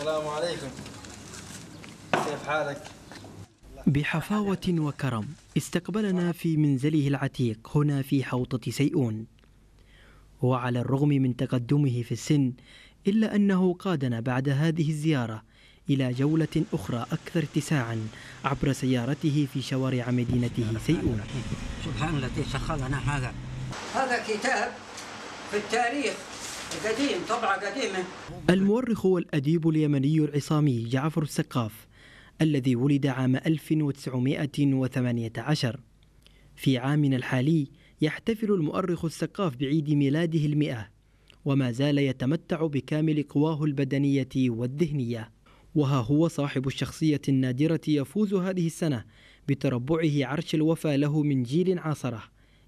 السلام عليكم كيف حالك؟ بحفاوة وكرم استقبلنا في منزله العتيق هنا في حوطة سيئون وعلى الرغم من تقدمه في السن إلا أنه قادنا بعد هذه الزيارة إلى جولة أخرى أكثر اتساعا عبر سيارته في شوارع مدينته سيئون سبحان الذي سخر هذا هذا كتاب في التاريخ قديم طبعة قديمة المؤرخ والأديب اليمني العصامي جعفر السقاف الذي ولد عام 1918 في عامنا الحالي يحتفل المؤرخ السقاف بعيد ميلاده المئة وما زال يتمتع بكامل قواه البدنية والذهنية وها هو صاحب الشخصية النادرة يفوز هذه السنة بتربعه عرش الوفا له من جيل عاصره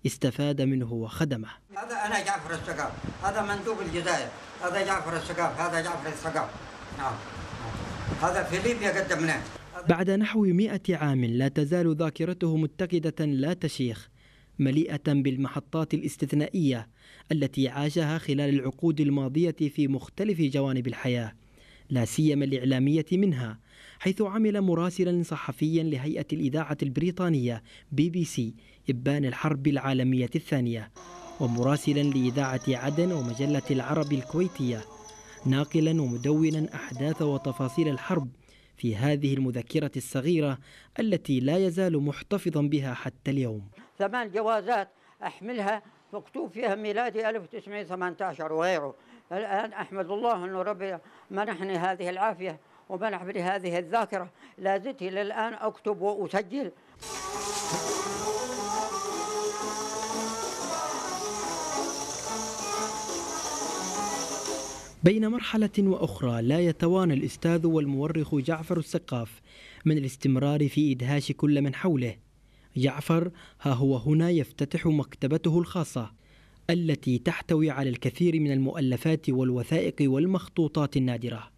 استفاد منه وخدمه هذا أنا جعفر الثقاف، هذا مندوب الجزائر هذا جعفر الثقاف، هذا جعفر الثقاف. نعم هذا في ليبيا قدمناه بعد نحو مئة عام لا تزال ذاكرته متقدة لا تشيخ مليئة بالمحطات الاستثنائية التي عاشها خلال العقود الماضية في مختلف جوانب الحياة لا سيما الإعلامية منها حيث عمل مراسلا صحفيا لهيئة الإذاعة البريطانية بي بي سي إبان الحرب العالمية الثانية ومراسلا لإذاعة عدن ومجلة العرب الكويتية ناقلا ومدونا أحداث وتفاصيل الحرب في هذه المذكرة الصغيرة التي لا يزال محتفظا بها حتى اليوم ثمان جوازات أحملها مكتوب فيها ميلادي 1918 وغيره الآن أحمد الله أنه ربي منحني هذه العافية ومنح لي هذه الذاكرة لا زلت إلى الآن أكتب وأسجل بين مرحلة وأخرى لا يتوانى الأستاذ والمؤرخ جعفر السقاف من الاستمرار في إدهاش كل من حوله جعفر ها هو هنا يفتتح مكتبته الخاصة التي تحتوي على الكثير من المؤلفات والوثائق والمخطوطات النادره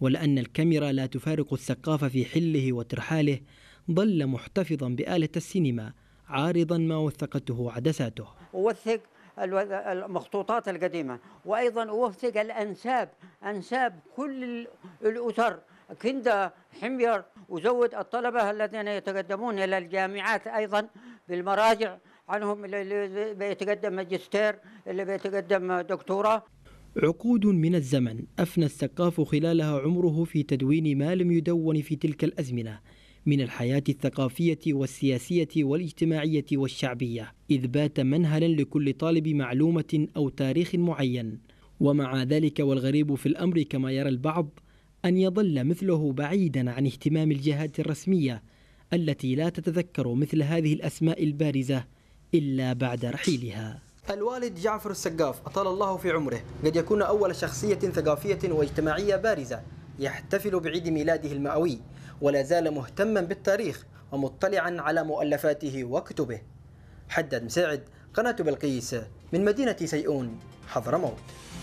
ولأن الكاميرا لا تفارق الثقافة في حله وترحاله ظل محتفظا بآلة السينما عارضا ما وثقته عدساته أوثق المخطوطات القديمة وأيضا أوثق الأنساب أنساب كل الأسر كندا حمير وزود الطلبة الذين يتقدمون إلى الجامعات أيضا بالمراجع عنهم اللي بيتقدم ماجستير اللي بيتقدم دكتوراه عقود من الزمن أفنى السقاف خلالها عمره في تدوين ما لم يدون في تلك الأزمنة من الحياة الثقافية والسياسية والاجتماعية والشعبية إذ بات منهلا لكل طالب معلومة أو تاريخ معين ومع ذلك والغريب في الأمر كما يرى البعض أن يظل مثله بعيدا عن اهتمام الجهات الرسمية التي لا تتذكر مثل هذه الأسماء البارزة إلا بعد رحيلها الوالد جعفر السقاف أطال الله في عمره قد يكون أول شخصية ثقافية واجتماعية بارزة يحتفل بعيد ميلاده المئوي ولا زال مهتما بالتاريخ ومطلعا على مؤلفاته وكتبه حدد مساعد قناة بلقيس من مدينة سيئون حضرموت